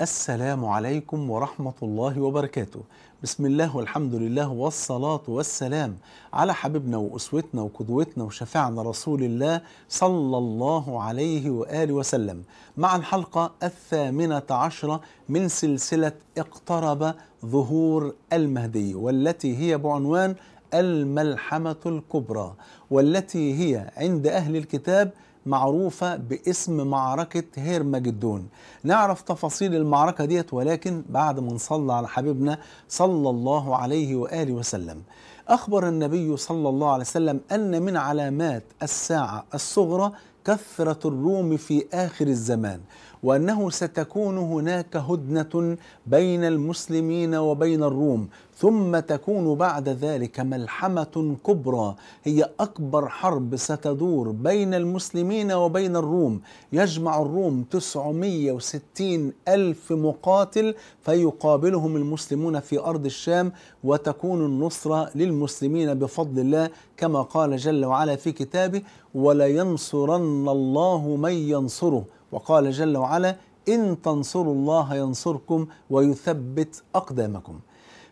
السلام عليكم ورحمة الله وبركاته بسم الله والحمد لله والصلاة والسلام على حبيبنا وأسوتنا وقدوتنا وشفعنا رسول الله صلى الله عليه وآله وسلم مع الحلقة الثامنة عشرة من سلسلة اقترب ظهور المهدي والتي هي بعنوان الملحمة الكبرى والتي هي عند أهل الكتاب معروفة باسم معركة هيرمجدون نعرف تفاصيل المعركة ديت ولكن بعد ما نصلى على حبيبنا صلى الله عليه وآله وسلم أخبر النبي صلى الله عليه وسلم أن من علامات الساعة الصغرى كثرة الروم في آخر الزمان وأنه ستكون هناك هدنة بين المسلمين وبين الروم ثم تكون بعد ذلك ملحمة كبرى هي أكبر حرب ستدور بين المسلمين وبين الروم يجمع الروم 960 ألف مقاتل فيقابلهم المسلمون في أرض الشام وتكون النصرة للمسلمين بفضل الله كما قال جل وعلا في كتابه ولا ينصرن الله من ينصره وقال جل وعلا إن تنصروا الله ينصركم ويثبت أقدامكم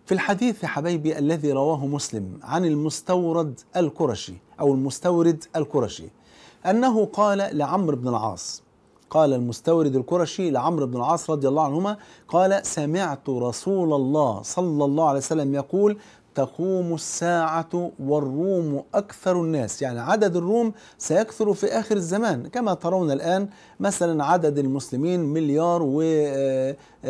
في الحديث يا الذي رواه مسلم عن المستورد القرشي أو المستورد القرشي أنه قال لعمرو بن العاص قال المستورد القرشي لعمرو بن العاص رضي الله عنهما قال سمعت رسول الله صلى الله عليه وسلم يقول تقوم الساعة والروم أكثر الناس يعني عدد الروم سيكثر في آخر الزمان كما ترون الآن مثلا عدد المسلمين مليار و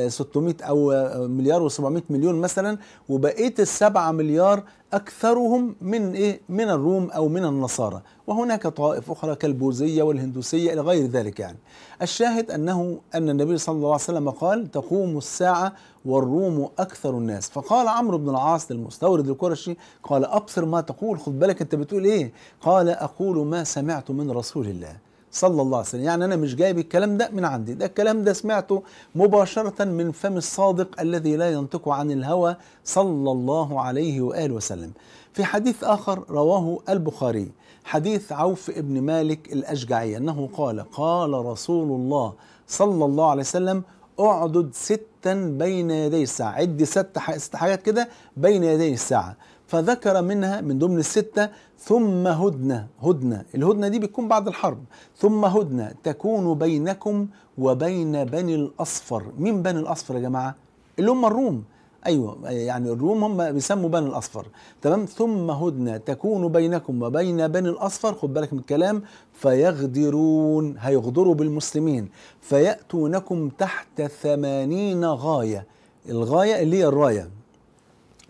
600 آه، آه، أو آه، مليار و 700 مليون مثلا وبقية السبعة مليار أكثرهم من إيه؟ من الروم أو من النصارى وهناك طوائف أخرى كالبوذية والهندوسية إلى غير ذلك يعني الشاهد أنه أن النبي صلى الله عليه وسلم قال تقوم الساعة والروم أكثر الناس فقال عمرو بن العاص للمستورد القرشي قال أبصر ما تقول خد بالك أنت بتقول إيه قال أقول ما سمعت من رسول الله صلى الله عليه وسلم يعني أنا مش جايب الكلام ده من عندي ده الكلام ده سمعته مباشرة من فم الصادق الذي لا ينطق عن الهوى صلى الله عليه وآله وسلم في حديث آخر رواه البخاري حديث عوف ابن مالك الأشجعي أنه قال قال رسول الله صلى الله عليه وسلم اعدد ستا بين يدي الساعة عد ست حاجات كده بين يدي الساعة فذكر منها من ضمن الستة ثم هدنة هدنة الهدنة دي بتكون بعد الحرب ثم هدنة تكون بينكم وبين بني الأصفر مين بني الأصفر يا جماعة اللي هم الروم ايوه يعني الروم هم بيسموا بني الاصفر تمام ثم هدنه تكون بينكم وبين بني الاصفر خد بالك من الكلام فيغدرون هيغدروا بالمسلمين فياتونكم تحت ثمانين غايه الغايه اللي هي الرايه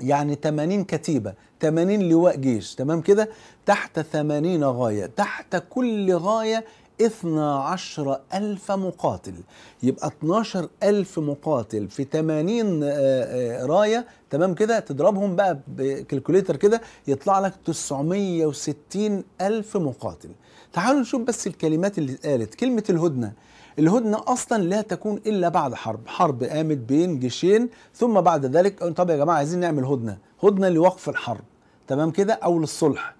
يعني 80 كتيبه 80 لواء جيش تمام كده تحت 80 غايه تحت كل غايه 12 ألف مقاتل يبقى 12 ألف مقاتل في 80 آه، آه، راية تمام كده تضربهم بقى بكالكوليتر كده يطلع لك 960 ألف مقاتل تعالوا نشوف بس الكلمات اللي اتقالت كلمة الهدنة الهدنة أصلا لا تكون إلا بعد حرب حرب قامت بين جيشين ثم بعد ذلك طب يا جماعة عايزين نعمل هدنة هدنة لوقف الحرب تمام كده أو للصلح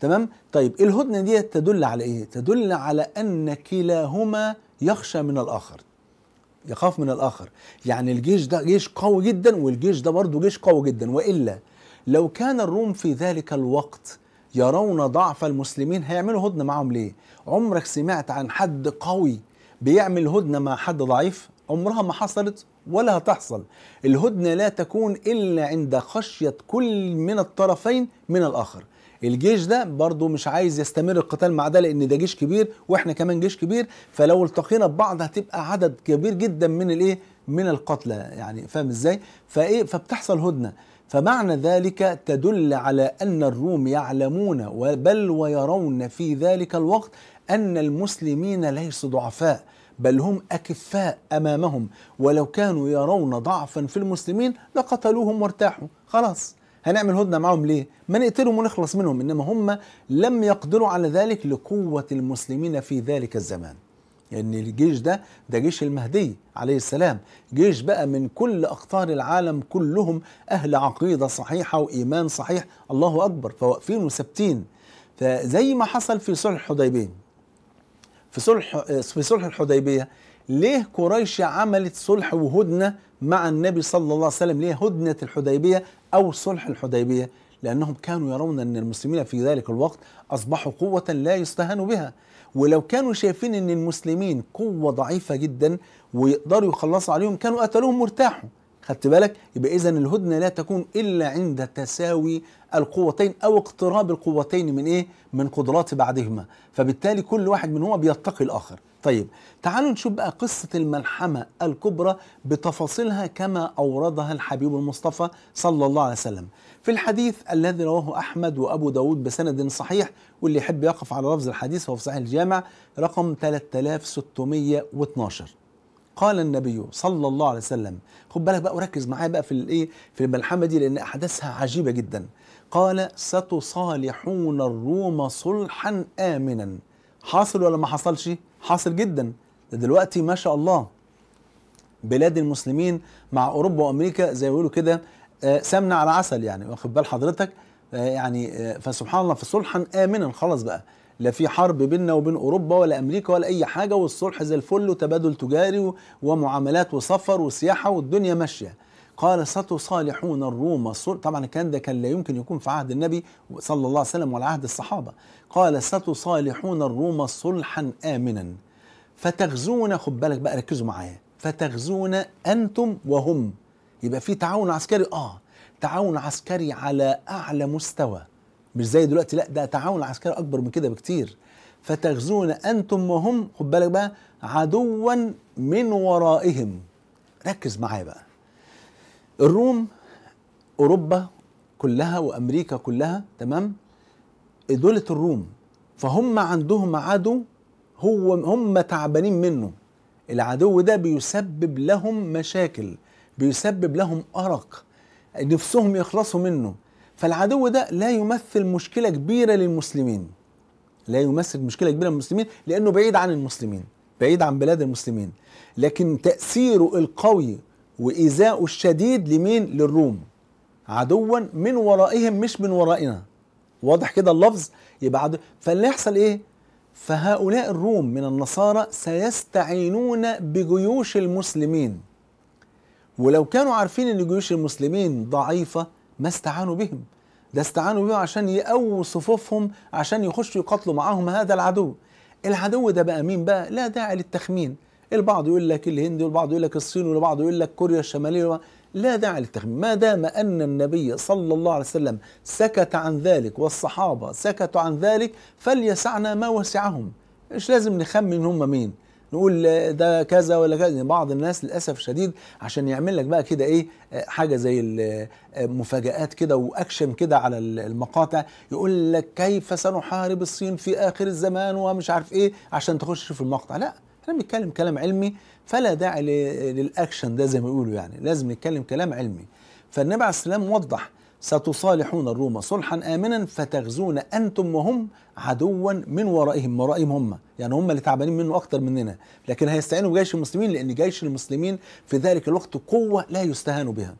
تمام طيب الهدنة دي تدل على إيه تدل على أن كلاهما يخشى من الآخر يخاف من الآخر يعني الجيش ده جيش قوي جدا والجيش ده برضه جيش قوي جدا وإلا لو كان الروم في ذلك الوقت يرون ضعف المسلمين هيعملوا هدنه معاهم ليه؟ عمرك سمعت عن حد قوي بيعمل هدنه مع حد ضعيف عمرها ما حصلت ولا هتحصل الهدنه لا تكون الا عند خشيه كل من الطرفين من الاخر الجيش ده برضه مش عايز يستمر القتال مع ده لان ده جيش كبير واحنا كمان جيش كبير فلو التقينا ببعض هتبقى عدد كبير جدا من الايه من القتلى يعني فاهم ازاي فايه فبتحصل هدنه فمعنى ذلك تدل على ان الروم يعلمون بل ويرون في ذلك الوقت ان المسلمين ليسوا ضعفاء بل هم أكفاء أمامهم ولو كانوا يرون ضعفا في المسلمين لقتلوهم وارتاحوا خلاص هنعمل هدنة معهم ليه؟ ما نقتلهم ونخلص منهم إنما هم لم يقدروا على ذلك لقوة المسلمين في ذلك الزمان لأن يعني الجيش ده ده جيش المهدي عليه السلام جيش بقى من كل أقطار العالم كلهم أهل عقيدة صحيحة وإيمان صحيح الله أكبر فواقفين وثابتين فزي ما حصل في صلح الحديبيه في صلح في صلح الحديبيه ليه قريش عملت صلح وهدنه مع النبي صلى الله عليه وسلم ليه هدنه الحديبيه او صلح الحديبيه لانهم كانوا يرون ان المسلمين في ذلك الوقت اصبحوا قوه لا يستهان بها ولو كانوا شايفين ان المسلمين قوه ضعيفه جدا ويقدروا يخلصوا عليهم كانوا قتلوهم وارتاحوا خدت بالك يبقى اذا الهدنه لا تكون الا عند تساوي القوتين او اقتراب القوتين من ايه من قدرات بعضهما فبالتالي كل واحد منهما بيتقي الاخر طيب تعالوا نشوف بقى قصة الملحمة الكبرى بتفاصيلها كما أوردها الحبيب المصطفى صلى الله عليه وسلم في الحديث الذي رواه أحمد وأبو داود بسند صحيح واللي يحب يقف على لفظ الحديث هو في صحيح الجامع رقم 3612 قال النبي صلى الله عليه وسلم خد بالك بقى وركز معايا بقى في الايه في الملحمه دي لان احداثها عجيبه جدا قال ستصالحون الروم صلحا امنا حاصل ولا ما حصلش حاصل جدا دلوقتي ما شاء الله بلاد المسلمين مع اوروبا وامريكا زي ما بيقولوا كده آه، سمنه على عسل يعني واخد بال حضرتك آه، يعني آه، فسبحان الله فصلحا امنا خلاص بقى لا في حرب بيننا وبين اوروبا ولا امريكا ولا اي حاجه والصلح زي الفل وتبادل تجاري ومعاملات وسفر وسياحه والدنيا ماشيه قال ستصالحون الروم طبعا الكلام ده كان لا يمكن يكون في عهد النبي صلى الله عليه وسلم ولا عهد الصحابه قال ستصالحون الروم صلحا امنا فتغزون خد بالك بقى ركزوا معايا فتغزون انتم وهم يبقى في تعاون عسكري اه تعاون عسكري على اعلى مستوى مش زي دلوقتي لا ده تعاون عسكري اكبر من كده بكتير فتغزون انتم وهم خد بالك بقى عدوا من ورائهم ركز معايا بقى الروم اوروبا كلها وامريكا كلها تمام دولة الروم فهم عندهم عدو هو هم تعبانين منه العدو ده بيسبب لهم مشاكل بيسبب لهم ارق نفسهم يخلصوا منه فالعدو ده لا يمثل مشكلة كبيرة للمسلمين لا يمثل مشكلة كبيرة للمسلمين لأنه بعيد عن المسلمين بعيد عن بلاد المسلمين لكن تأثيره القوي وإيذاؤه الشديد لمين للروم عدوا من ورائهم مش من ورائنا واضح كده اللفظ يبقى عدو فاللي يحصل ايه فهؤلاء الروم من النصارى سيستعينون بجيوش المسلمين ولو كانوا عارفين ان جيوش المسلمين ضعيفه ما استعانوا بهم ده استعانوا بهم عشان يقووا صفوفهم عشان يخشوا يقاتلوا معاهم هذا العدو العدو ده بقى مين بقى لا داعي للتخمين البعض يقول لك الهند والبعض يقول لك الصين والبعض يقول لك كوريا الشماليه لا داعي للتخمين ما دام ان النبي صلى الله عليه وسلم سكت عن ذلك والصحابه سكتوا عن ذلك فليسعنا ما وسعهم مش لازم نخمن هم مين نقول آه، ده كذا ولا كذا يعني بعض الناس للاسف شديد عشان يعمل لك بقى كده ايه آه، حاجه زي المفاجات آه، كده واكشن كده على المقاطع يقول لك كيف سنحارب الصين في اخر الزمان ومش عارف ايه عشان تخش في المقطع لا احنا بنتكلم كلام علمي فلا داعي للاكشن ده زي ما بيقولوا يعني لازم نتكلم كلام علمي فالنبي عليه السلام وضح ستصالحون الروم صلحا آمنا فتغزون أنتم وهم عدوا من ورائهم ورائهم هم يعني هم اللي تعبانين منه أكتر مننا لكن هيستعينوا بجيش المسلمين لأن جيش المسلمين في ذلك الوقت قوة لا يستهان بها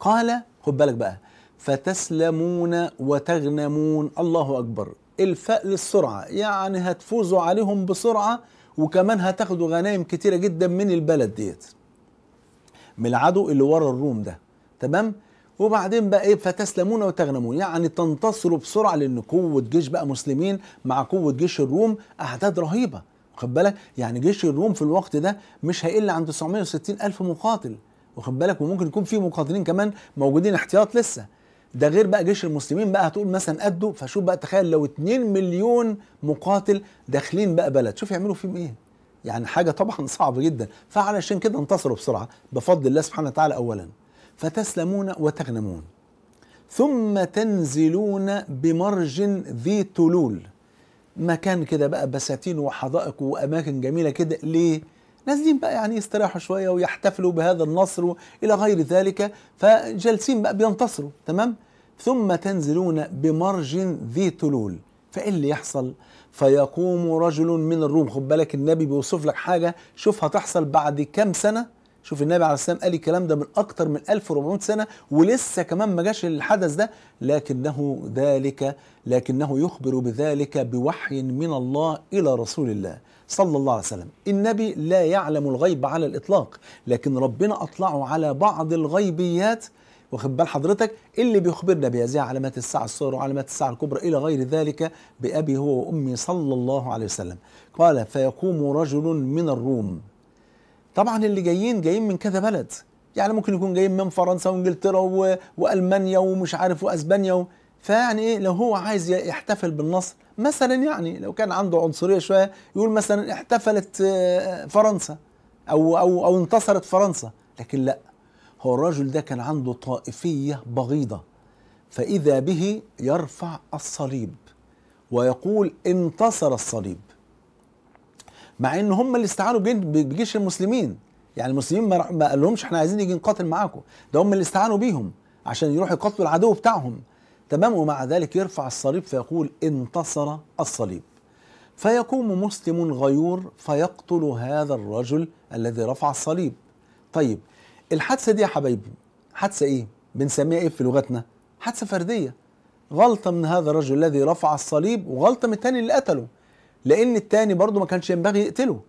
قال خد بالك بقى فتسلمون وتغنمون الله أكبر الفاء للسرعة يعني هتفوزوا عليهم بسرعة وكمان هتاخدوا غنايم كتيرة جدا من البلد ديت من العدو اللي ورا الروم ده تمام وبعدين بقى ايه فتسلمون وتغنمون يعني تنتصروا بسرعه لان قوه جيش بقى مسلمين مع قوه جيش الروم اعداد رهيبه واخد بالك يعني جيش الروم في الوقت ده مش هيقل عن 960 الف مقاتل واخد بالك وممكن يكون في مقاتلين كمان موجودين احتياط لسه ده غير بقى جيش المسلمين بقى هتقول مثلا قده فشوف بقى تخيل لو 2 مليون مقاتل داخلين بقى بلد شوف يعملوا فيهم ايه يعني حاجه طبعا صعبه جدا فعلشان كده انتصروا بسرعه بفضل الله سبحانه وتعالى اولا فتسلمون وتغنمون ثم تنزلون بمرج ذي تلول مكان كده بقى بساتين وحدائق واماكن جميله كده ليه؟ نازلين بقى يعني يستريحوا شويه ويحتفلوا بهذا النصر الى غير ذلك فجالسين بقى بينتصروا تمام؟ ثم تنزلون بمرج ذي تلول فايه اللي يحصل؟ فيقوم رجل من الروم خد بالك النبي بيوصف لك حاجه شوف هتحصل بعد كام سنه شوف النبي عليه السلام قال الكلام ده من اكتر من 1400 سنه ولسه كمان ما جاش الحدث ده لكنه ذلك لكنه يخبر بذلك بوحي من الله الى رسول الله صلى الله عليه وسلم النبي لا يعلم الغيب على الاطلاق لكن ربنا اطلعه على بعض الغيبيات واخد بال حضرتك اللي بيخبرنا بهذه علامات الساعة الصغرى وعلامات الساعة الكبرى إلى غير ذلك بأبي هو وأمي صلى الله عليه وسلم قال فيقوم رجل من الروم طبعا اللي جايين جايين من كذا بلد يعني ممكن يكون جايين من فرنسا وانجلترا والمانيا ومش عارف واسبانيا و... فيعني ايه لو هو عايز يحتفل بالنصر مثلا يعني لو كان عنده عنصريه شويه يقول مثلا احتفلت آه، فرنسا او او او انتصرت فرنسا لكن لا هو الرجل ده كان عنده طائفيه بغيضه فاذا به يرفع الصليب ويقول انتصر الصليب مع ان هم اللي استعانوا بجيش المسلمين يعني المسلمين ما قالهمش احنا عايزين نيجي نقاتل معاكم ده هم اللي استعانوا بيهم عشان يروحوا يقاتلوا العدو بتاعهم تمام ومع ذلك يرفع الصليب فيقول انتصر الصليب فيقوم مسلم غيور فيقتل هذا الرجل الذي رفع الصليب طيب الحادثه دي يا حبايبي حادثه ايه بنسميها ايه في لغتنا حادثه فرديه غلطه من هذا الرجل الذي رفع الصليب وغلطه من الثاني اللي قتله لان التاني برضه ما كانش ينبغي يقتله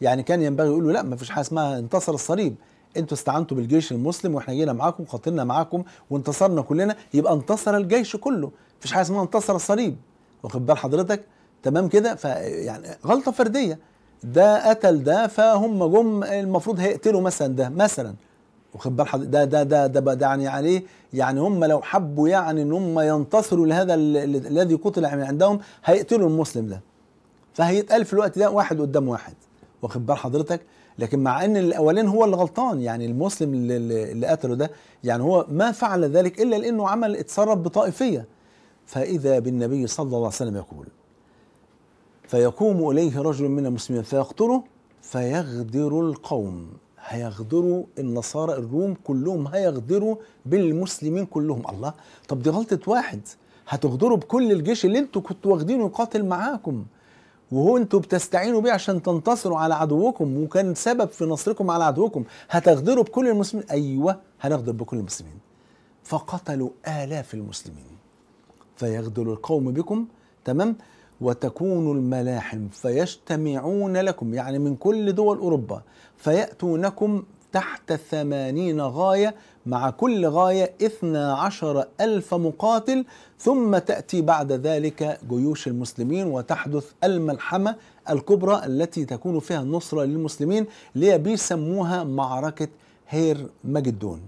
يعني كان ينبغي يقول له لا ما فيش حاجه اسمها انتصر الصليب انتوا استعنتوا بالجيش المسلم واحنا جينا معاكم قاتلنا معاكم وانتصرنا كلنا يبقى انتصر الجيش كله مفيش حاجه اسمها انتصر الصليب واخد بال حضرتك تمام كده فيعني غلطه فرديه ده قتل ده فهم جم المفروض هيقتلوا مثلا ده مثلا واخد بال حضرتك ده ده ده ده, ده يعني عليه يعني هم لو حبوا يعني ان هم ينتصروا لهذا الذي قتل من عندهم هيقتلوا المسلم ده فهيتقال في الوقت ده واحد قدام واحد واخد بال حضرتك لكن مع ان الاولين هو اللي غلطان يعني المسلم اللي, اللي قتله ده يعني هو ما فعل ذلك الا لانه عمل اتصرف بطائفيه فاذا بالنبي صلى الله عليه وسلم يقول فيقوم اليه رجل من المسلمين فيقتله فيغدر القوم هيغدروا النصارى الروم كلهم هيغدروا بالمسلمين كلهم الله طب دي غلطه واحد هتغدروا بكل الجيش اللي انتوا كنتوا واخدينه يقاتل معاكم وهو انتوا بتستعينوا بيه عشان تنتصروا على عدوكم وكان سبب في نصركم على عدوكم هتغدروا بكل المسلمين ايوه هنغدر بكل المسلمين فقتلوا الاف المسلمين فيغدر القوم بكم تمام وتكون الملاحم فيجتمعون لكم يعني من كل دول أوروبا فيأتونكم تحت ثمانين غاية مع كل غاية 12 ألف مقاتل ثم تأتي بعد ذلك جيوش المسلمين وتحدث الملحمة الكبرى التي تكون فيها النصرة للمسلمين اللي بيسموها معركة هير مجدون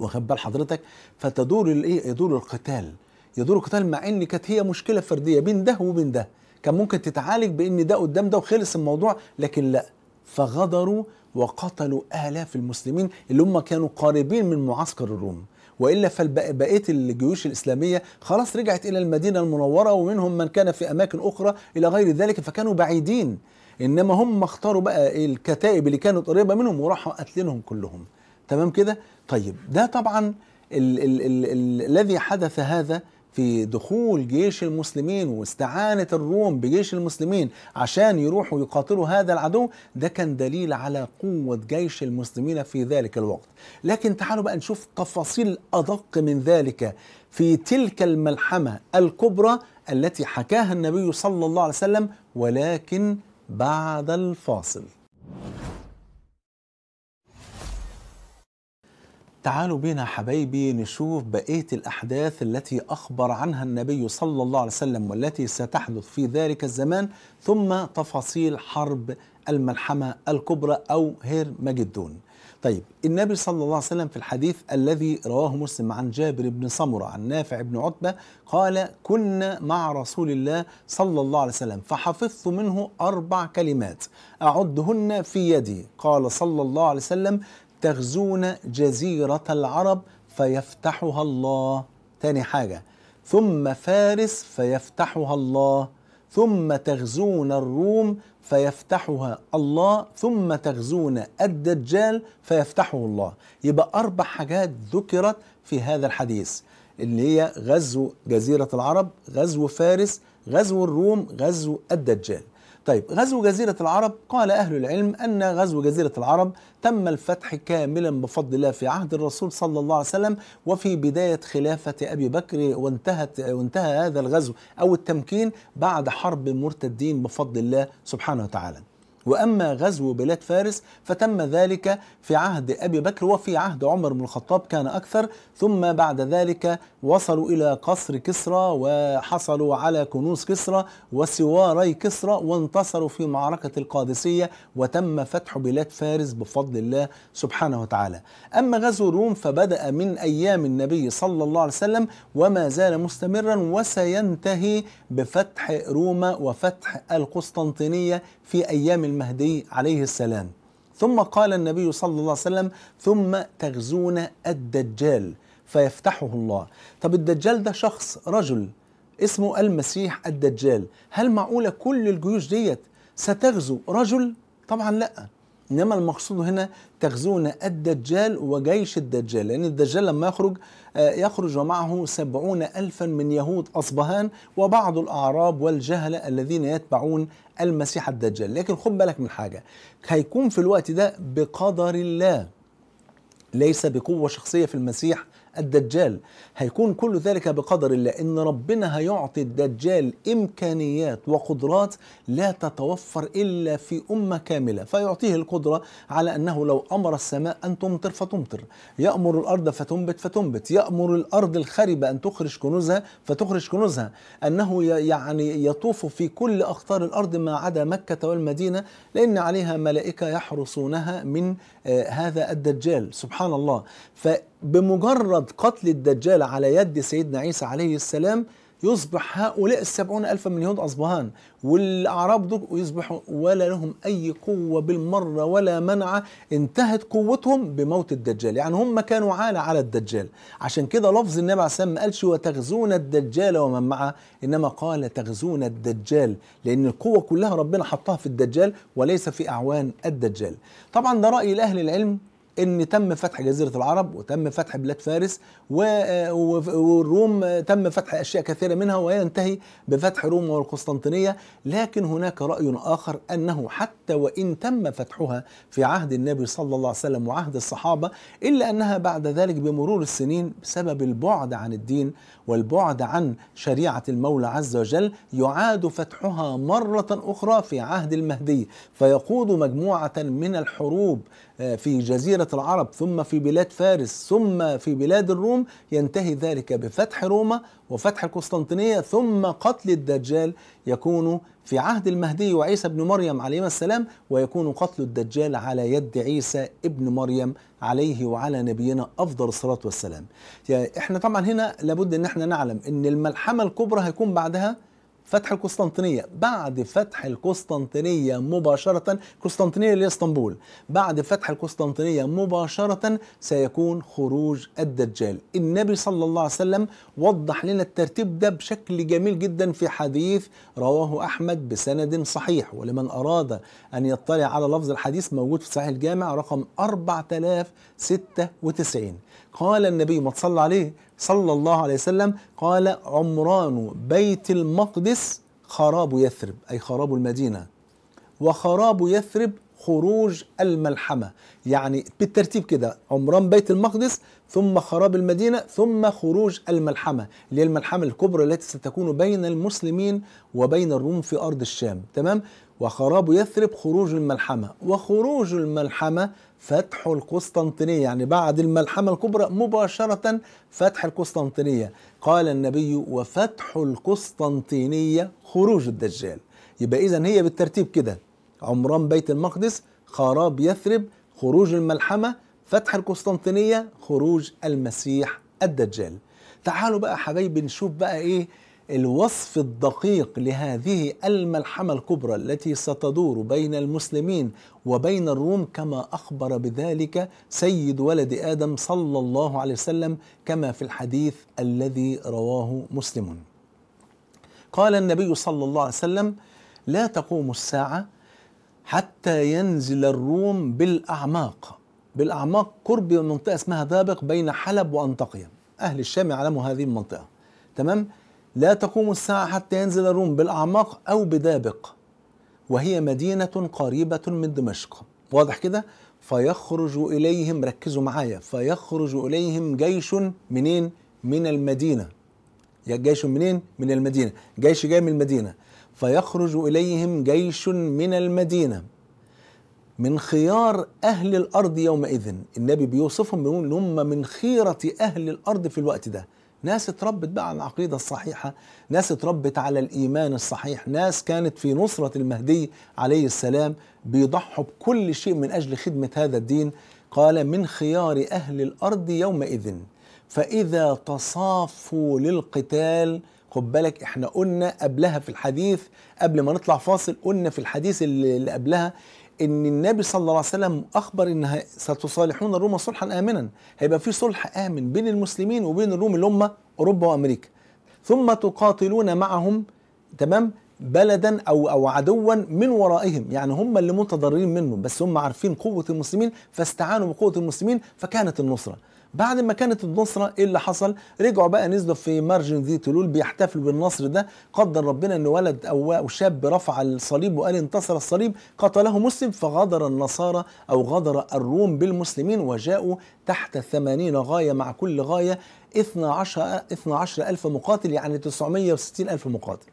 واخد بال حضرتك فتدور الايه يدور القتال يدور القتال مع ان كانت هي مشكله فرديه بين ده وبين ده كان ممكن تتعالج بان ده قدام ده وخلص الموضوع لكن لا فغدروا وقتلوا آلاف المسلمين اللي هم كانوا قريبين من معسكر الروم والا فبقيه الجيوش الاسلاميه خلاص رجعت الى المدينه المنوره ومنهم من كان في اماكن اخرى الى غير ذلك فكانوا بعيدين انما هم اختاروا بقى الكتائب اللي كانت قريبه منهم وراحوا قاتلينهم كلهم تمام كده طيب ده طبعا الذي حدث هذا في دخول جيش المسلمين واستعانة الروم بجيش المسلمين عشان يروحوا يقاتلوا هذا العدو ده كان دليل على قوة جيش المسلمين في ذلك الوقت لكن تعالوا بقى نشوف تفاصيل أدق من ذلك في تلك الملحمة الكبرى التي حكاها النبي صلى الله عليه وسلم ولكن بعد الفاصل تعالوا بنا حبايبي نشوف بقية الأحداث التي أخبر عنها النبي صلى الله عليه وسلم والتي ستحدث في ذلك الزمان ثم تفاصيل حرب الملحمة الكبرى أو هير مجدون طيب النبي صلى الله عليه وسلم في الحديث الذي رواه مسلم عن جابر بن سمرة عن نافع بن عتبة قال كنا مع رسول الله صلى الله عليه وسلم فحفظت منه أربع كلمات أعدهن في يدي قال صلى الله عليه وسلم تغزون جزيرة العرب فيفتحها الله تاني حاجة ثم فارس فيفتحها الله ثم تغزون الروم فيفتحها الله ثم تغزون الدجال فيفتحه الله يبقى أربع حاجات ذكرت في هذا الحديث اللي هي غزو جزيرة العرب غزو فارس غزو الروم غزو الدجال طيب غزو جزيرة العرب قال أهل العلم أن غزو جزيرة العرب تم الفتح كاملا بفضل الله في عهد الرسول صلى الله عليه وسلم وفي بداية خلافة أبي بكر وانتهت وانتهى هذا الغزو أو التمكين بعد حرب المرتدين بفضل الله سبحانه وتعالى وأما غزو بلاد فارس فتم ذلك في عهد أبي بكر وفي عهد عمر بن الخطاب كان أكثر ثم بعد ذلك وصلوا إلى قصر كسرى وحصلوا على كنوز كسرى وسواري كسرى وانتصروا في معركة القادسية وتم فتح بلاد فارس بفضل الله سبحانه وتعالى أما غزو الروم فبدأ من أيام النبي صلى الله عليه وسلم وما زال مستمرا وسينتهي بفتح روما وفتح القسطنطينية في أيام المهدي عليه السلام ثم قال النبي صلى الله عليه وسلم ثم تغزون الدجال فيفتحه الله طب الدجال ده شخص رجل اسمه المسيح الدجال هل معقولة كل الجيوش ديت ستغزو رجل طبعا لا إنما المقصود هنا تغزون الدجال وجيش الدجال لأن الدجال لما يخرج آه، يخرج ومعه سبعون ألفا من يهود أصبهان وبعض الأعراب والجهلة الذين يتبعون المسيح الدجال لكن خد بالك من حاجة هيكون في الوقت ده بقدر الله ليس بقوة شخصية في المسيح الدجال هيكون كل ذلك بقدر الله ان ربنا هيعطي الدجال امكانيات وقدرات لا تتوفر الا في امه كامله فيعطيه القدره على انه لو امر السماء ان تمطر فتمطر يامر الارض فتنبت فتنبت يامر الارض الخربه ان تخرج كنوزها فتخرج كنوزها انه يعني يطوف في كل اقطار الارض ما عدا مكه والمدينه لان عليها ملائكه يحرسونها من آه، هذا الدجال سبحان الله ف بمجرد قتل الدجال على يد سيدنا عيسى عليه السلام يصبح هؤلاء السبعون ألف من أصبهان والأعراب دول ويصبحوا ولا لهم أي قوة بالمرة ولا منع انتهت قوتهم بموت الدجال يعني هم كانوا عالة على الدجال عشان كده لفظ النبي عليه السلام ما قالش وتغزون الدجال ومن معه إنما قال تغزون الدجال لأن القوة كلها ربنا حطها في الدجال وليس في أعوان الدجال طبعا ده رأي الأهل العلم ان تم فتح جزيره العرب وتم فتح بلاد فارس والروم تم فتح اشياء كثيره منها وينتهي بفتح روما والقسطنطينيه لكن هناك راي اخر انه حتى وان تم فتحها في عهد النبي صلى الله عليه وسلم وعهد الصحابه الا انها بعد ذلك بمرور السنين بسبب البعد عن الدين والبعد عن شريعة المولى عز وجل يعاد فتحها مرة أخرى في عهد المهدي فيقود مجموعة من الحروب آه، في جزيرة العرب ثم في بلاد فارس ثم في بلاد الروم ينتهي ذلك بفتح روما وفتح القسطنطينية ثم قتل الدجال يكون في عهد المهدي وعيسى ابن مريم عليهما السلام ويكون قتل الدجال على يد عيسى ابن مريم عليه وعلى نبينا أفضل الصلاة والسلام يعني احنا طبعا هنا لابد ان احنا نعلم ان الملحمة الكبرى هيكون بعدها فتح القسطنطينية بعد فتح القسطنطينية مباشرة قسطنطينية لإسطنبول بعد فتح القسطنطينية مباشرة سيكون خروج الدجال النبي صلى الله عليه وسلم وضح لنا الترتيب ده بشكل جميل جدا في حديث رواه أحمد بسند صحيح ولمن أراد أن يطلع على لفظ الحديث موجود في صحيح الجامع رقم 4096 قال النبي ما تصلى عليه صلى الله عليه وسلم قال عمران بيت المقدس خراب يثرب أي خراب المدينة وخراب يثرب خروج الملحمة يعني بالترتيب كده عمران بيت المقدس ثم خراب المدينة ثم خروج الملحمة اللي هي الملحمة الكبرى التي ستكون بين المسلمين وبين الروم في أرض الشام تمام وخراب يثرب خروج الملحمة وخروج الملحمة فتح القسطنطينية يعني بعد الملحمة الكبرى مباشرة فتح القسطنطينية قال النبي وفتح القسطنطينية خروج الدجال يبقى إذا هي بالترتيب كده عمران بيت المقدس خراب يثرب خروج الملحمة فتح القسطنطينية خروج المسيح الدجال تعالوا بقى حبايبي نشوف بقى إيه الوصف الدقيق لهذه الملحمة الكبرى التي ستدور بين المسلمين وبين الروم كما أخبر بذلك سيد ولد آدم صلى الله عليه وسلم كما في الحديث الذي رواه مسلم قال النبي صلى الله عليه وسلم لا تقوم الساعة حتى ينزل الروم بالأعماق بالأعماق قرب منطقة اسمها دابق بين حلب وأنطاقية أهل الشام يعلموا هذه المنطقة تمام؟ لا تقوم الساعة حتى ينزل الروم بالأعماق أو بدابق وهي مدينة قريبة من دمشق واضح كده فيخرج إليهم ركزوا معايا فيخرج إليهم جيش منين من المدينة يا جيش منين من المدينة جيش جاي من المدينة فيخرج إليهم جيش من المدينة من خيار أهل الأرض يومئذ النبي بيوصفهم بيقول هم من خيرة أهل الأرض في الوقت ده ناس اتربت بقى على العقيدة الصحيحة ناس اتربت على الإيمان الصحيح ناس كانت في نصرة المهدي عليه السلام بيضحوا بكل شيء من أجل خدمة هذا الدين قال من خيار أهل الأرض يومئذ فإذا تصافوا للقتال خد بالك احنا قلنا قبلها في الحديث قبل ما نطلع فاصل قلنا في الحديث اللي قبلها ان النبي صلى الله عليه وسلم اخبر ان ستصالحون الروم صلحا امنا هيبقى في صلح امن بين المسلمين وبين الروم اللي هم اوروبا وامريكا ثم تقاتلون معهم تمام بلدا او او عدوا من ورائهم يعني هم اللي متضررين منه بس هم عارفين قوه المسلمين فاستعانوا بقوه المسلمين فكانت النصره بعد ما كانت النصرة ايه اللي حصل رجعوا بقى نزلوا في مارجن ذي تلول بيحتفلوا بالنصر ده قدر ربنا ان ولد او شاب رفع الصليب وقال انتصر الصليب قتله مسلم فغدر النصارى او غدر الروم بالمسلمين وجاءوا تحت 80 غاية مع كل غاية 12 12 ألف مقاتل يعني 960 ألف مقاتل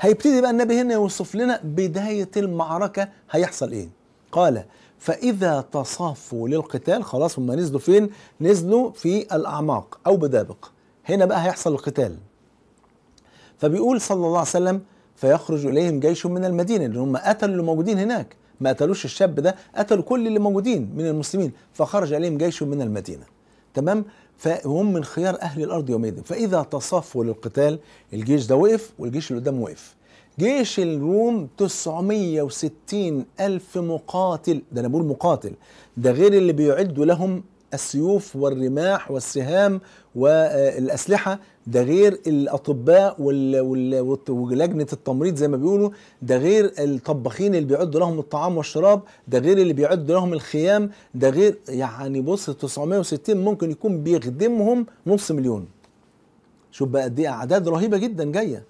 هيبتدي بقى النبي هنا يوصف لنا بداية المعركة هيحصل ايه قال فإذا تصافوا للقتال خلاص هم نزلوا فين؟ نزلوا في الأعماق أو بدابق هنا بقى هيحصل القتال فبيقول صلى الله عليه وسلم فيخرج إليهم جيش من المدينة اللي هم قتلوا اللي موجودين هناك ما قتلوش الشاب ده قتلوا كل اللي موجودين من المسلمين فخرج عليهم جيش من المدينة تمام فهم من خيار أهل الأرض يومئذ فإذا تصافوا للقتال الجيش ده وقف والجيش اللي قدامه وقف جيش الروم 960 ألف مقاتل ده أنا بقول مقاتل ده غير اللي بيعدوا لهم السيوف والرماح والسهام والأسلحة ده غير الأطباء ولجنة التمريض زي ما بيقولوا ده غير الطباخين اللي بيعدوا لهم الطعام والشراب ده غير اللي بيعدوا لهم الخيام ده غير يعني بص 960 ممكن يكون بيخدمهم نص مليون شوف بقى دي إيه أعداد رهيبة جدا جاية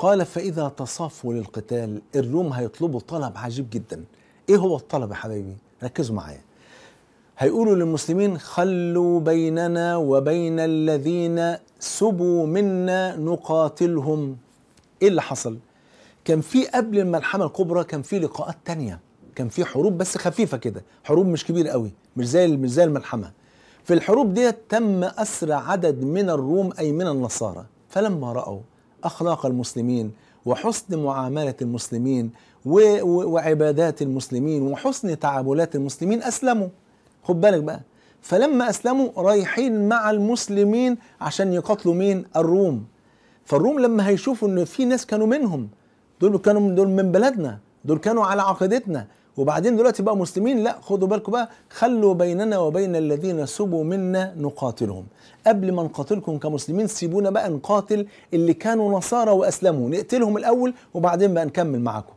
قال فإذا تصافوا للقتال الروم هيطلبوا طلب عجيب جدا إيه هو الطلب يا حبيبي ركزوا معايا هيقولوا للمسلمين خلوا بيننا وبين الذين سبوا منا نقاتلهم ايه اللي حصل كان في قبل الملحمه الكبرى كان في لقاءات تانية كان في حروب بس خفيفه كده حروب مش كبيره قوي مش زي مش زي الملحمه في الحروب ديت تم اسر عدد من الروم اي من النصارى فلما راوا اخلاق المسلمين وحسن معامله المسلمين وعبادات المسلمين وحسن تعاملات المسلمين اسلموا خد بالك بقى فلما اسلموا رايحين مع المسلمين عشان يقاتلوا مين الروم فالروم لما هيشوفوا ان في ناس كانوا منهم دول كانوا دول من بلدنا دول كانوا على عقيدتنا وبعدين دلوقتي بقى مسلمين لا خدوا بالكم بقى خلوا بيننا وبين الذين سبوا منا نقاتلهم قبل ما نقاتلكم كمسلمين سيبونا بقى نقاتل اللي كانوا نصارى واسلموا نقتلهم الاول وبعدين بقى نكمل معاكم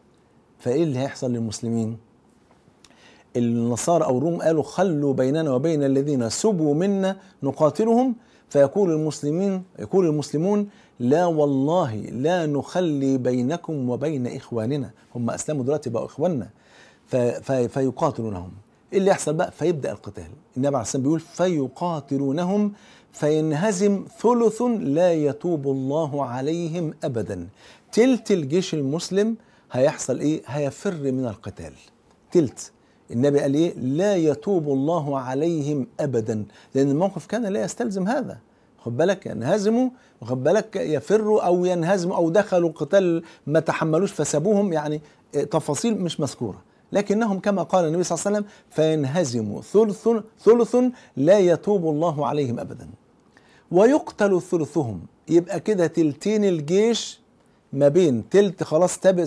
فايه اللي هيحصل للمسلمين النصارى او الروم قالوا خلوا بيننا وبين الذين سبوا منا نقاتلهم فيقول المسلمين يقول المسلمون لا والله لا نخلي بينكم وبين اخواننا هم اسلموا دلوقتي بقوا اخواننا في فيقاتلونهم ايه اللي يحصل بقى فيبدا القتال النبي عليه الصلاه بيقول فيقاتلونهم فينهزم ثلث لا يتوب الله عليهم ابدا تلت الجيش المسلم هيحصل ايه هيفر من القتال تلت النبي قال ايه لا يتوب الله عليهم ابدا لان الموقف كان لا يستلزم هذا خد بالك ينهزموا خد بالك يفروا او ينهزموا او دخلوا قتال ما تحملوش فسابوهم يعني تفاصيل مش مذكوره لكنهم كما قال النبي صلى الله عليه وسلم فينهزم ثلث ثلث لا يتوب الله عليهم أبدا ويقتل ثلثهم يبقى كده تلتين الجيش ما بين تلت خلاص ساب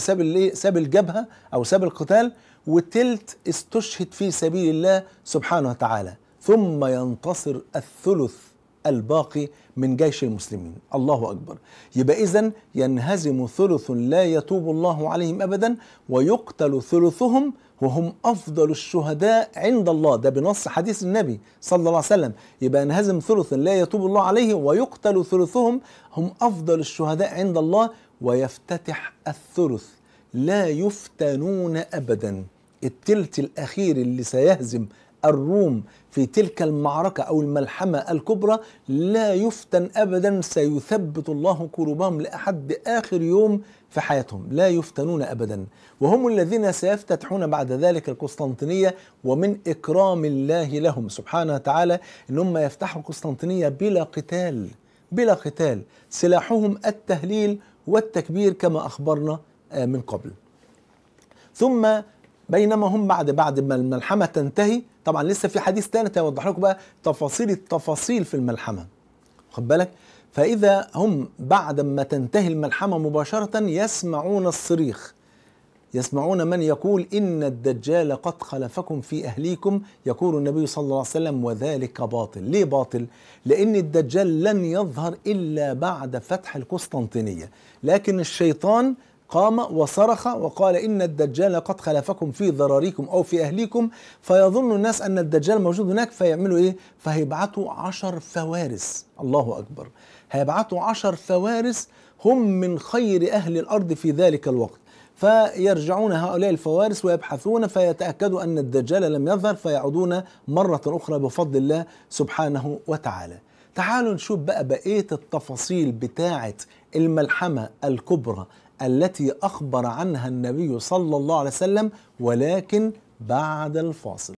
ساب الجبهه او ساب القتال وتلت استشهد في سبيل الله سبحانه وتعالى ثم ينتصر الثلث الباقي من جيش المسلمين الله أكبر يبقى إذا ينهزم ثلث لا يتوب الله عليهم أبدا ويقتل ثلثهم وهم أفضل الشهداء عند الله ده بنص حديث النبي صلى الله عليه وسلم يبقى ينهزم ثلث لا يتوب الله عليه ويقتل ثلثهم هم أفضل الشهداء عند الله ويفتتح الثلث لا يفتنون أبدا التلت الأخير اللي سيهزم الروم في تلك المعركة أو الملحمة الكبرى لا يفتن أبدا سيثبت الله قلوبهم لأحد آخر يوم في حياتهم لا يفتنون أبدا وهم الذين سيفتتحون بعد ذلك القسطنطينية ومن إكرام الله لهم سبحانه وتعالى إن هم يفتحوا القسطنطينية بلا قتال بلا قتال سلاحهم التهليل والتكبير كما أخبرنا آه، من قبل ثم بينما هم بعد بعد ما الملحمه تنتهي طبعا لسه في حديث ثاني هيوضح لكم بقى تفاصيل التفاصيل في الملحمه خد بالك فاذا هم بعد ما تنتهي الملحمه مباشره يسمعون الصريخ يسمعون من يقول ان الدجال قد خلفكم في اهليكم يقول النبي صلى الله عليه وسلم وذلك باطل ليه باطل لان الدجال لن يظهر الا بعد فتح القسطنطينيه لكن الشيطان قام وصرخ وقال إن الدجال قد خلفكم في ضراريكم أو في أهليكم فيظن الناس أن الدجال موجود هناك فيعملوا إيه؟ فهيبعتوا عشر فوارس الله أكبر هيبعتوا عشر فوارس هم من خير أهل الأرض في ذلك الوقت فيرجعون هؤلاء الفوارس ويبحثون فيتأكدوا أن الدجال لم يظهر فيعودون مرة أخرى بفضل الله سبحانه وتعالى تعالوا نشوف بقى بقية التفاصيل بتاعة الملحمة الكبرى التي أخبر عنها النبي صلى الله عليه وسلم ولكن بعد الفاصل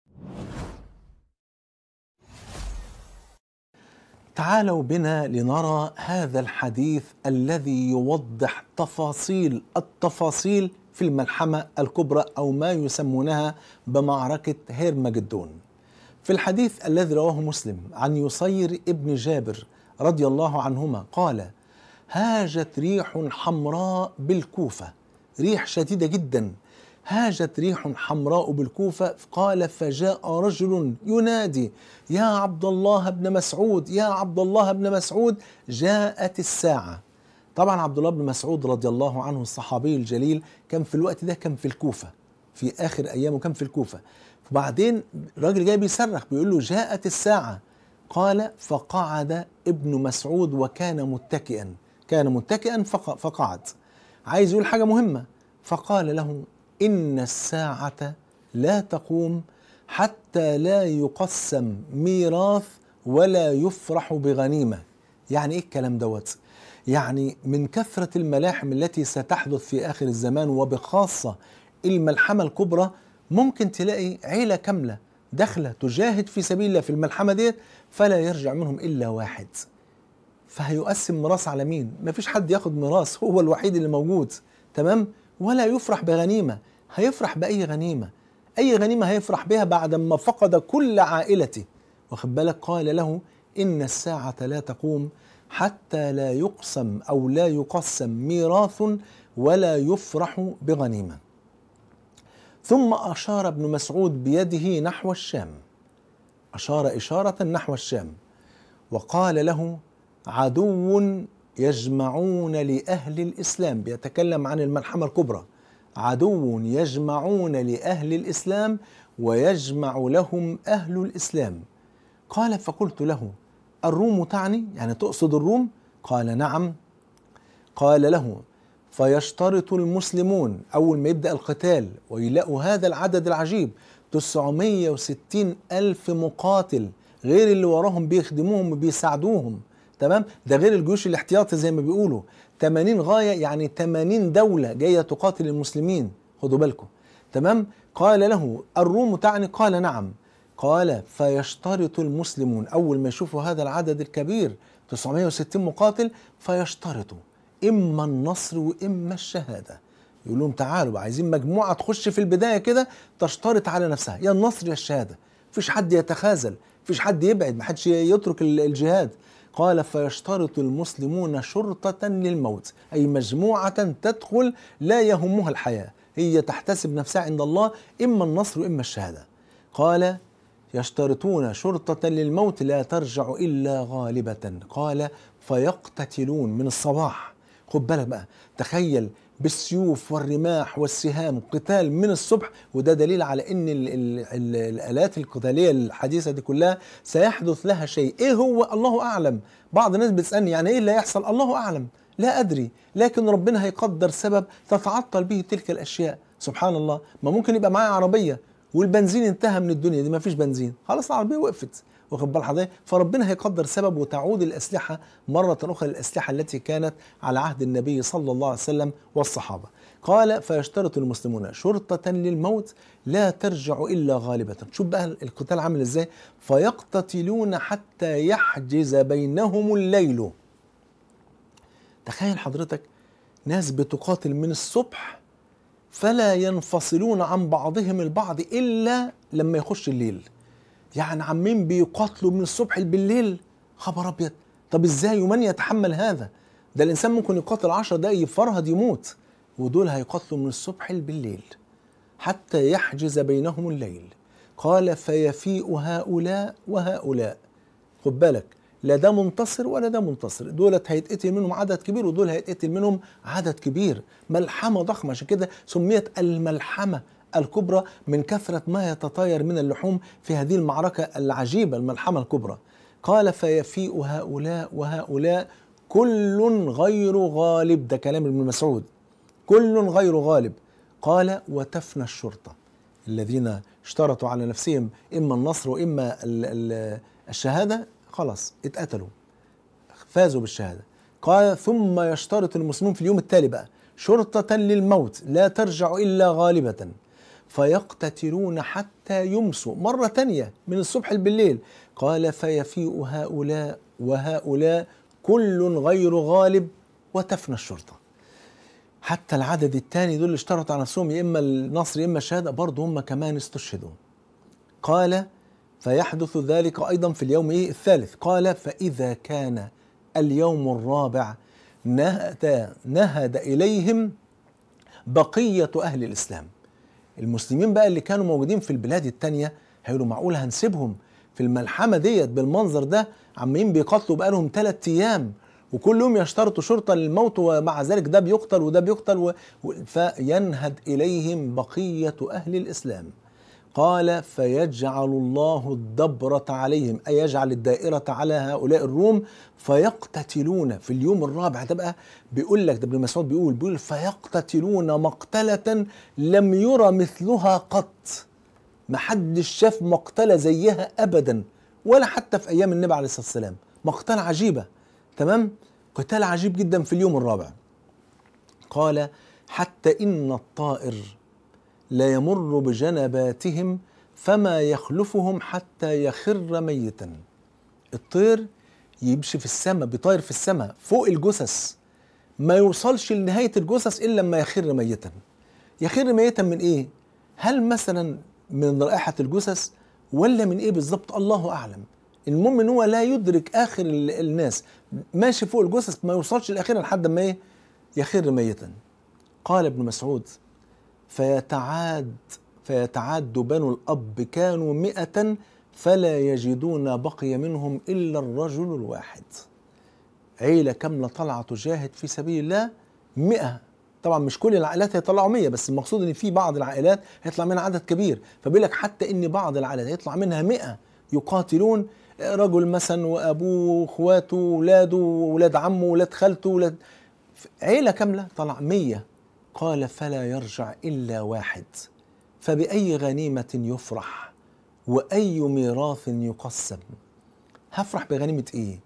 تعالوا بنا لنرى هذا الحديث الذي يوضح تفاصيل التفاصيل في الملحمة الكبرى أو ما يسمونها بمعركة هيرمجدون في الحديث الذي رواه مسلم عن يصير ابن جابر رضي الله عنهما قال هاجت ريح حمراء بالكوفة ريح شديدة جدا هاجت ريح حمراء بالكوفة قال فجاء رجل ينادي يا عبد الله بن مسعود يا عبد الله بن مسعود جاءت الساعة طبعا عبد الله بن مسعود رضي الله عنه الصحابي الجليل كان في الوقت ده كان في الكوفة في آخر أيامه كان في الكوفة وبعدين الراجل جاي بيصرخ بيقول له جاءت الساعة قال فقعد ابن مسعود وكان متكئا كان متكئا فقعد عايز يقول حاجة مهمة فقال له إن الساعة لا تقوم حتى لا يقسم ميراث ولا يفرح بغنيمة يعني إيه الكلام دوت يعني من كثرة الملاحم التي ستحدث في آخر الزمان وبخاصة الملحمة الكبرى ممكن تلاقي عيلة كاملة داخلة تجاهد في سبيل الله في الملحمة ديت فلا يرجع منهم إلا واحد فهيقسم ميراث على مين؟ مفيش حد ياخد ميراث هو الوحيد اللي موجود تمام؟ ولا يفرح بغنيمه هيفرح باي غنيمه اي غنيمه هيفرح بها بعد ما فقد كل عائلته واخد بالك قال له ان الساعه لا تقوم حتى لا يقسم او لا يقسم ميراث ولا يفرح بغنيمه ثم اشار ابن مسعود بيده نحو الشام اشار اشاره نحو الشام وقال له عدو يجمعون لأهل الإسلام بيتكلم عن الملحمة الكبرى عدو يجمعون لأهل الإسلام ويجمع لهم أهل الإسلام قال فقلت له الروم تعني يعني تقصد الروم قال نعم قال له فيشترط المسلمون أول ما يبدأ القتال ويلاقوا هذا العدد العجيب 960 ألف مقاتل غير اللي وراهم بيخدموهم وبيساعدوهم تمام ده غير الجيوش الاحتياطي زي ما بيقولوا 80 غايه يعني 80 دوله جايه تقاتل المسلمين خدوا بالكم تمام قال له الروم تعني قال نعم قال فيشترط المسلمون اول ما يشوفوا هذا العدد الكبير 960 مقاتل فيشترطوا اما النصر واما الشهاده يقول لهم تعالوا عايزين مجموعه تخش في البدايه كده تشترط على نفسها يا النصر يا الشهاده مفيش حد يتخاذل مفيش حد يبعد محدش يترك الجهاد قال فيشترط المسلمون شرطة للموت أي مجموعة تدخل لا يهمها الحياة هي تحتسب نفسها عند الله إما النصر وإما الشهادة قال يشترطون شرطة للموت لا ترجع إلا غالبة قال فيقتتلون من الصباح خد بالك بقى تخيل بالسيوف والرماح والسهام قتال من الصبح وده دليل على ان الـ الـ الـ الالات القتاليه الحديثه دي كلها سيحدث لها شيء ايه هو الله اعلم بعض الناس بتسالني يعني ايه اللي هيحصل الله اعلم لا ادري لكن ربنا هيقدر سبب تتعطل به تلك الاشياء سبحان الله ما ممكن يبقى معايا عربيه والبنزين انتهى من الدنيا دي ما فيش بنزين خلاص العربيه وقفت واخد بال حضرتك فربنا هيقدر سبب وتعود الاسلحه مره اخرى الاسلحه التي كانت على عهد النبي صلى الله عليه وسلم والصحابه قال فيشترط المسلمون شرطة للموت لا ترجع إلا غالبة شوف بقى القتال عامل إزاي فيقتتلون حتى يحجز بينهم الليل تخيل حضرتك ناس بتقاتل من الصبح فلا ينفصلون عن بعضهم البعض إلا لما يخش الليل يعني عمين بيقاتلوا من الصبح بالليل خبر ابيض طب ازاي ومن يتحمل هذا ده الانسان ممكن يقاتل 10 دقايق يفرهد يموت ودول هيقاتلوا من الصبح بالليل حتى يحجز بينهم الليل قال فيفيء هؤلاء وهؤلاء خد بالك لا ده منتصر ولا ده منتصر دولت هيتقتل منهم عدد كبير ودول هيتقتل منهم عدد كبير ملحمة ضخمة عشان كده سميت الملحمة الكبرى من كثرة ما يتطاير من اللحوم في هذه المعركة العجيبة الملحمة الكبرى قال فيفيء هؤلاء وهؤلاء كل غير غالب ده كلام ابن مسعود كل غير غالب قال وتفنى الشرطة الذين اشترطوا على نفسهم إما النصر وإما الشهادة خلاص اتقتلوا فازوا بالشهادة قال ثم يشترط المسلمون في اليوم التالي بقى شرطة للموت لا ترجع إلا غالبة فيقتتلون حتى يمسوا مرة تانية من الصبح بالليل قال فيفيء هؤلاء وهؤلاء كل غير غالب وتفنى الشرطة حتى العدد الثاني دول اللي اشترطوا على نفسهم يا اما النصر يا اما الشهاده برضه هم كمان استشهدوا. قال فيحدث ذلك ايضا في اليوم ايه الثالث قال فاذا كان اليوم الرابع نهد نهد اليهم بقيه اهل الاسلام. المسلمين بقى اللي كانوا موجودين في البلاد التانية هيقولوا معقول هنسيبهم في الملحمة ديت بالمنظر ده عمالين بيقاتلوا بقالهم ثلاث أيام وكل يوم يشترطوا شرطة للموت ومع ذلك ده بيقتل وده بيقتل و... فينهد إليهم بقية أهل الإسلام قال فيجعل الله الدبرة عليهم أي يجعل الدائرة على هؤلاء الروم فيقتتلون في اليوم الرابع ده بقى بيقول لك ده ابن مسعود بيقول بيقول فيقتتلون مقتلة لم يرى مثلها قط محدش شاف مقتلة زيها أبدا ولا حتى في أيام النبي عليه الصلاة والسلام مقتلة عجيبة تمام قتال عجيب جدا في اليوم الرابع قال حتى إن الطائر لا يمر بجنباتهم فما يخلفهم حتى يخر ميتا الطير يمشي في السماء بيطير في السماء فوق الجثث ما يوصلش لنهاية الجثث إلا لما يخر ميتا يخر ميتا من إيه؟ هل مثلا من رائحة الجثث ولا من إيه بالظبط الله أعلم المهم ان هو لا يدرك اخر الناس ماشي فوق الجثث ما يوصلش لاخرها لحد ما ايه يخر ميتا قال ابن مسعود فيتعاد فيتعاد بنو الأب كانوا مئة فلا يجدون بقي منهم إلا الرجل الواحد عيلة كاملة طلعت تجاهد في سبيل الله مئة طبعا مش كل العائلات هيطلعوا 100 بس المقصود ان في بعض العائلات هيطلع منها عدد كبير فبيقول لك حتى ان بعض العائلات هيطلع منها 100 يقاتلون رجل مثلا وابوه واخواته واولاده واولاد عمه واولاد خالته ولاد عيله كامله طلع 100 قال فلا يرجع الا واحد فباي غنيمه يفرح واي ميراث يقسم هفرح بغنيمه ايه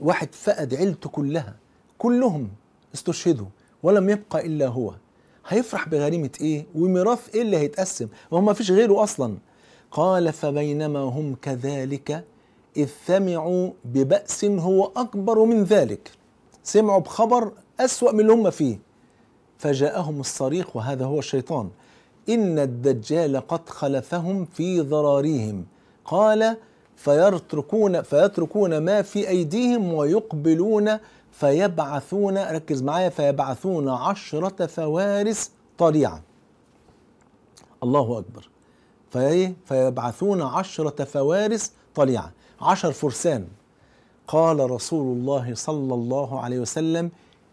واحد فقد عيلته كلها كلهم استشهدوا ولم يبقى الا هو هيفرح بغنيمه ايه وميراث ايه اللي هيتقسم وهم ما فيش غيره اصلا قال فبينما هم كذلك إذ سمعوا ببأس هو أكبر من ذلك سمعوا بخبر أسوأ من اللي هم فيه فجاءهم الصريخ وهذا هو الشيطان إن الدجال قد خلفهم في ضراريهم قال فيتركون فيتركون ما في أيديهم ويقبلون فيبعثون ركز معايا فيبعثون عشرة فوارس طليعة الله أكبر في فيبعثون عشرة فوارس طليعة عشر فرسان قال رسول الله صلى الله عليه وسلم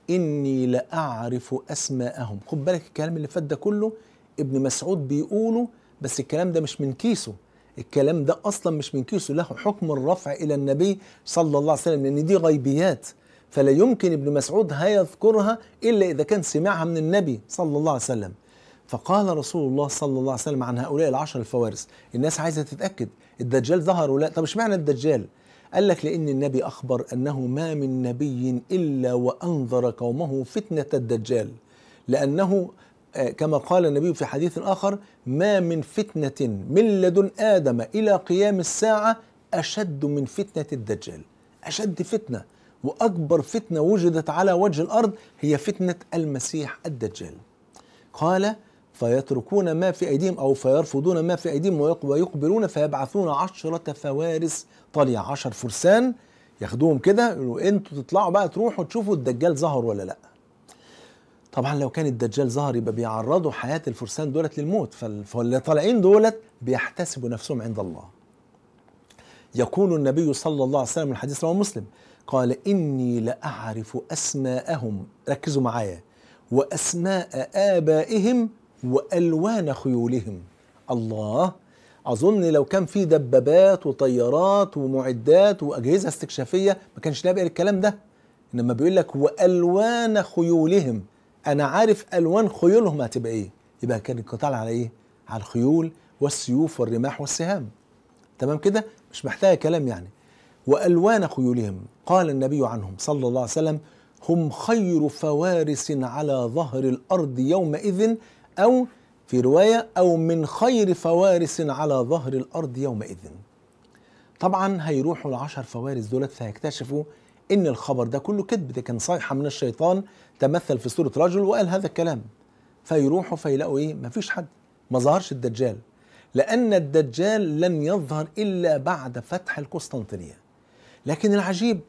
إني لأعرف أسماءهم خد بالك الكلام اللي فات ده كله ابن مسعود بيقوله بس الكلام ده مش من كيسه الكلام ده أصلا مش من كيسه له حكم الرفع إلى النبي صلى الله عليه وسلم لأن دي غيبيات فلا يمكن ابن مسعود هيذكرها إلا إذا كان سمعها من النبي صلى الله عليه وسلم فقال رسول الله صلى الله عليه وسلم عن هؤلاء العشر الفوارس الناس عايزة تتأكد الدجال ظهر ولا طب اشمعنى الدجال قال لك لأن النبي أخبر أنه ما من نبي إلا وأنذر قومه فتنة الدجال لأنه آه، كما قال النبي في حديث آخر ما من فتنة من لدن آدم إلى قيام الساعة أشد من فتنة الدجال أشد فتنة وأكبر فتنة وجدت على وجه الأرض هي فتنة المسيح الدجال قال فيتركون ما في أيديهم أو فيرفضون ما في أيديهم ويقبلون فيبعثون عشرة فوارس طلية عشر فرسان ياخدوهم كده يقولوا انتوا تطلعوا بقى تروحوا تشوفوا الدجال ظهر ولا لا طبعا لو كان الدجال ظهر يبقى بيعرضوا حياة الفرسان دولت للموت فاللي طالعين دولت بيحتسبوا نفسهم عند الله يقول النبي صلى الله عليه وسلم الحديث رواه مسلم قال إني لأعرف أسماءهم ركزوا معايا وأسماء آبائهم والوان خيولهم الله اظن لو كان في دبابات وطيارات ومعدات واجهزه استكشافيه ما كانش نبقى الكلام ده انما بيقول لك والوان خيولهم انا عارف الوان خيولهم هتبقى ايه يبقى كان القتال على ايه على الخيول والسيوف والرماح والسهام تمام كده مش محتاجه كلام يعني والوان خيولهم قال النبي عنهم صلى الله عليه وسلم هم خير فوارس على ظهر الارض يومئذ أو في رواية أو من خير فوارس على ظهر الأرض يومئذ طبعا هيروحوا العشر فوارس دولت فهيكتشفوا إن الخبر ده كله كذب ده كان صيحة من الشيطان تمثل في صورة رجل وقال هذا الكلام فيروحوا فيلاقوا إيه مفيش حد ما ظهرش الدجال لأن الدجال لن يظهر إلا بعد فتح القسطنطينية لكن العجيب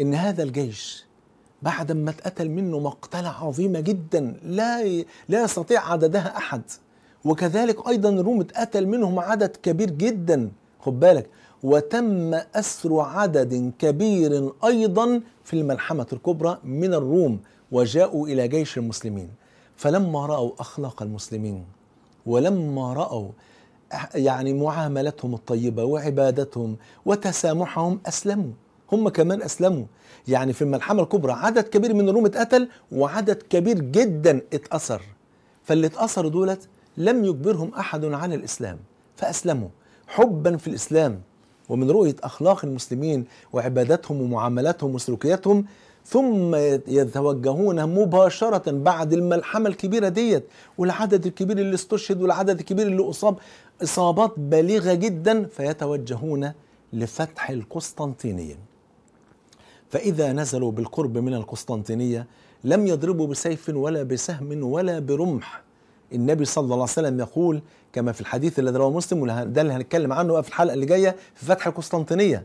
إن هذا الجيش بعد ما اتقتل منه مقتلة عظيمة جدا لا لا يستطيع عددها أحد وكذلك أيضا الروم اتقتل منهم عدد كبير جدا خد بالك وتم أسر عدد كبير أيضا في الملحمة الكبرى من الروم وجاءوا إلى جيش المسلمين فلما رأوا أخلاق المسلمين ولما رأوا يعني معاملتهم الطيبة وعبادتهم وتسامحهم أسلموا هم كمان اسلموا يعني في الملحمه الكبرى عدد كبير من الروم اتقتل وعدد كبير جدا اتاثر فاللي اتاثروا دولت لم يجبرهم احد عن الاسلام فاسلموا حبا في الاسلام ومن رؤيه اخلاق المسلمين وعباداتهم ومعاملاتهم وسلوكياتهم ثم يتوجهون مباشرة بعد الملحمة الكبيرة ديت والعدد الكبير اللي استشهد والعدد الكبير اللي أصاب إصابات بليغه جدا فيتوجهون لفتح القسطنطينية فإذا نزلوا بالقرب من القسطنطينية لم يضربوا بسيف ولا بسهم ولا برمح النبي صلى الله عليه وسلم يقول كما في الحديث الذي رواه مسلم وده اللي هنتكلم عنه في الحلقة اللي جاية في فتح القسطنطينية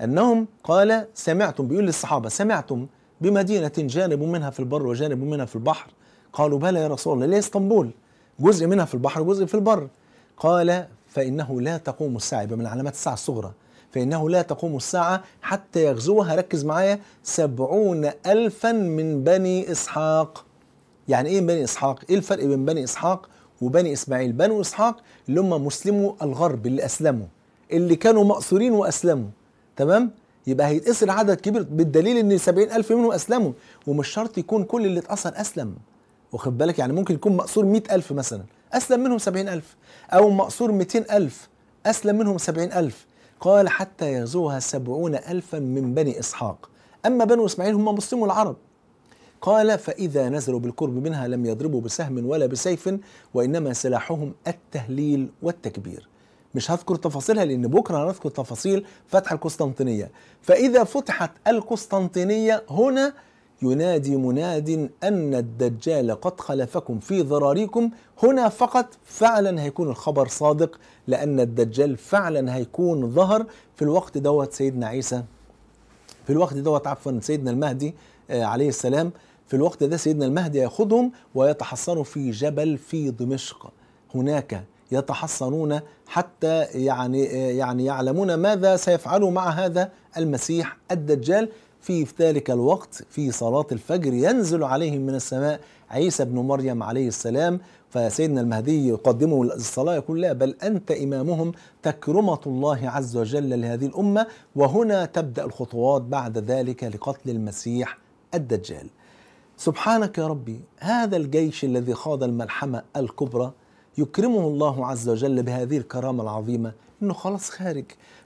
أنهم قال سمعتم بيقول للصحابة سمعتم بمدينة جانب منها في البر وجانب منها في البحر قالوا بلى يا رسول الله ليه اسطنبول جزء منها في البحر وجزء في البر قال فإنه لا تقوم الساعة من علامات الساعة الصغرى فإنه لا تقوم الساعة حتى يغزوها ركز معايا سبعون ألفا من بني إسحاق يعني إيه بني إسحاق؟ إيه الفرق بين بني إسحاق وبني إسماعيل؟ بنو إسحاق اللي هم مسلموا الغرب اللي أسلموا اللي كانوا مأسورين وأسلموا تمام؟ يبقى هيتأثر عدد كبير بالدليل ان 70000 منهم اسلموا ومش شرط يكون كل اللي اتأثر اسلم واخد بالك يعني ممكن يكون مئة 100000 مثلا اسلم منهم 70000 او ميتين 200000 اسلم منهم 70000 قال حتى يغزوها سبعون ألفا من بني إسحاق أما بنو إسماعيل هم مسلموا العرب قال فإذا نزلوا بالقرب منها لم يضربوا بسهم ولا بسيف وإنما سلاحهم التهليل والتكبير مش هذكر تفاصيلها لأن بكرة هنذكر تفاصيل فتح القسطنطينية فإذا فتحت القسطنطينية هنا ينادي مناد أن الدجال قد خلفكم في ضراريكم هنا فقط فعلا هيكون الخبر صادق لأن الدجال فعلا هيكون ظهر في الوقت دوت سيدنا عيسى في الوقت دوت عفوا سيدنا المهدي آه، عليه السلام في الوقت ده سيدنا المهدي ياخذهم ويتحصنوا في جبل في دمشق هناك يتحصنون حتى يعني آه، يعني يعلمون ماذا سيفعلوا مع هذا المسيح الدجال في ذلك الوقت في صلاة الفجر ينزل عليهم من السماء عيسى بن مريم عليه السلام فسيدنا المهدي يقدمه الصلاة يقول لا بل أنت إمامهم تكرمة الله عز وجل لهذه الأمة وهنا تبدأ الخطوات بعد ذلك لقتل المسيح الدجال سبحانك يا ربي هذا الجيش الذي خاض الملحمة الكبرى يكرمه الله عز وجل بهذه الكرامة العظيمة انه خلاص خارج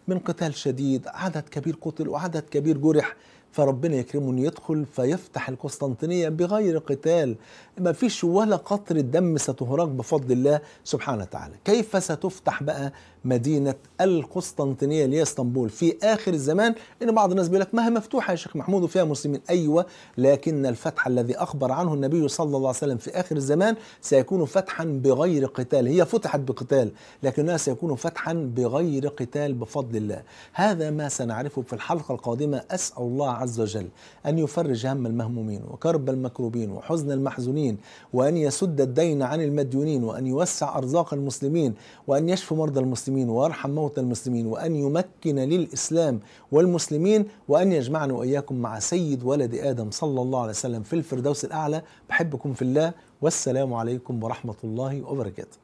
من قتال شديد عدد كبير قتل وعدد كبير جرح فربنا يكرمه انه يدخل فيفتح القسطنطينيه بغير قتال ما فيش ولا قطر دم ستهرق بفضل الله سبحانه وتعالى كيف ستفتح بقى مدينة القسطنطينية اللي هي اسطنبول في آخر الزمان إن بعض الناس بيقول لك ما هي مفتوحة يا شيخ محمود وفيها مسلمين أيوة لكن الفتح الذي أخبر عنه النبي صلى الله عليه وسلم في آخر الزمان سيكون فتحا بغير قتال هي فتحت بقتال لكنها سيكون فتحا بغير قتال بفضل الله هذا ما سنعرفه في الحلقة القادمة أسأل الله عز وجل أن يفرج هم المهمومين وكرب المكروبين وحزن المحزونين وأن يسد الدين عن المديونين وأن يوسع أرزاق المسلمين وأن يشفي مرضى المسلمين المسلمين وارحم موتى المسلمين وأن يمكن للإسلام والمسلمين وأن يجمعنا وإياكم مع سيد ولد آدم صلى الله عليه وسلم في الفردوس الأعلى بحبكم في الله والسلام عليكم ورحمة الله وبركاته